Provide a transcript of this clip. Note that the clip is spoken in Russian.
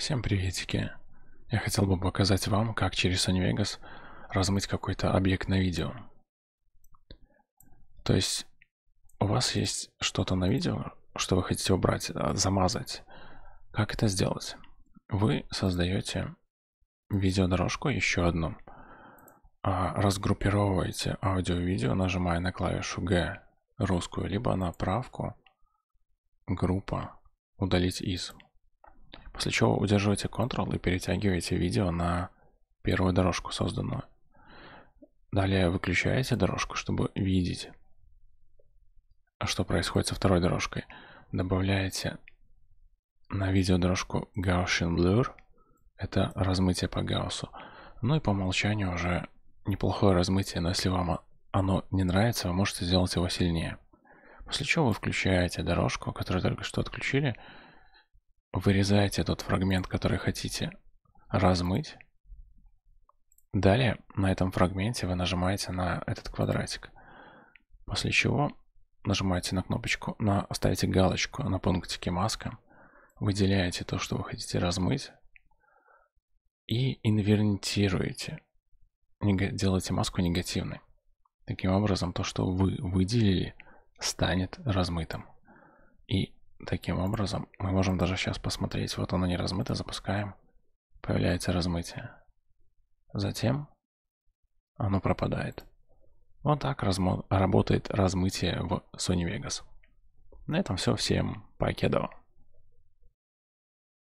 Всем приветики! Я хотел бы показать вам, как через Sony Vegas размыть какой-то объект на видео. То есть у вас есть что-то на видео, что вы хотите убрать, а, замазать. Как это сделать? Вы создаете видеодорожку, еще одну. А, разгруппировываете аудио-видео, нажимая на клавишу G русскую, либо на правку группа удалить из после чего удерживаете Ctrl и перетягиваете видео на первую дорожку созданную. Далее выключаете дорожку, чтобы видеть, что происходит со второй дорожкой. Добавляете на видео дорожку Gaussian Blur, это размытие по Гауссу. Ну и по умолчанию уже неплохое размытие, но если вам оно не нравится, вы можете сделать его сильнее. После чего вы включаете дорожку, которую только что отключили, Вырезаете тот фрагмент, который хотите размыть. Далее на этом фрагменте вы нажимаете на этот квадратик. После чего нажимаете на кнопочку, на, ставите галочку на пунктике маска, выделяете то, что вы хотите размыть, и инвертируете, делаете маску негативной. Таким образом, то, что вы выделили, станет размытым. И Таким образом, мы можем даже сейчас посмотреть, вот оно не размыто, запускаем, появляется размытие. Затем оно пропадает. Вот так размо... работает размытие в Sony Vegas. На этом все, всем покедово.